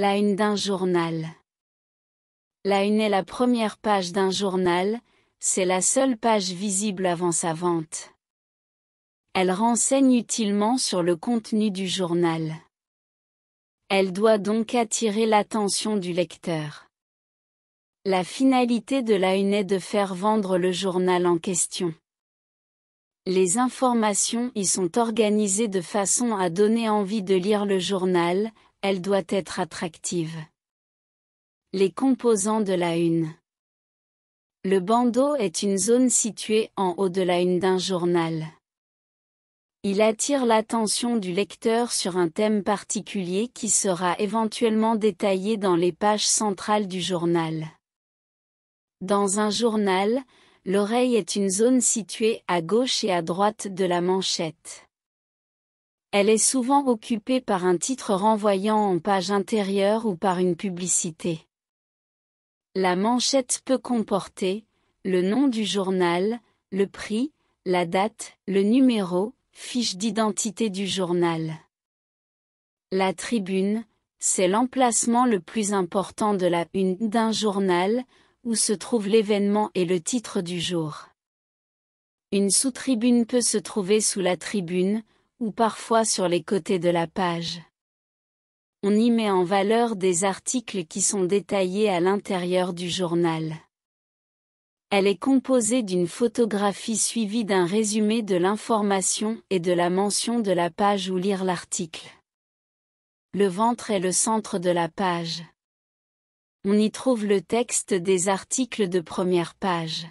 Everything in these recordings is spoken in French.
La une d'un journal. La une est la première page d'un journal, c'est la seule page visible avant sa vente. Elle renseigne utilement sur le contenu du journal. Elle doit donc attirer l'attention du lecteur. La finalité de la une est de faire vendre le journal en question. Les informations y sont organisées de façon à donner envie de lire le journal, elle doit être attractive. Les composants de la une Le bandeau est une zone située en haut de la une d'un journal. Il attire l'attention du lecteur sur un thème particulier qui sera éventuellement détaillé dans les pages centrales du journal. Dans un journal, l'oreille est une zone située à gauche et à droite de la manchette. Elle est souvent occupée par un titre renvoyant en page intérieure ou par une publicité. La manchette peut comporter le nom du journal, le prix, la date, le numéro, fiche d'identité du journal. La tribune, c'est l'emplacement le plus important de la une d'un journal, où se trouve l'événement et le titre du jour. Une sous-tribune peut se trouver sous la tribune, ou parfois sur les côtés de la page. On y met en valeur des articles qui sont détaillés à l'intérieur du journal. Elle est composée d'une photographie suivie d'un résumé de l'information et de la mention de la page où lire l'article. Le ventre est le centre de la page. On y trouve le texte des articles de première page.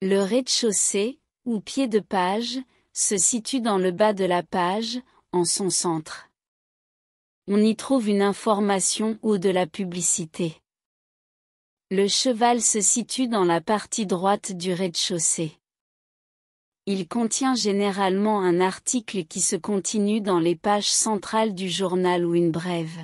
Le rez-de-chaussée, ou pied de page, se situe dans le bas de la page, en son centre. On y trouve une information ou de la publicité. Le cheval se situe dans la partie droite du rez-de-chaussée. Il contient généralement un article qui se continue dans les pages centrales du journal ou une brève.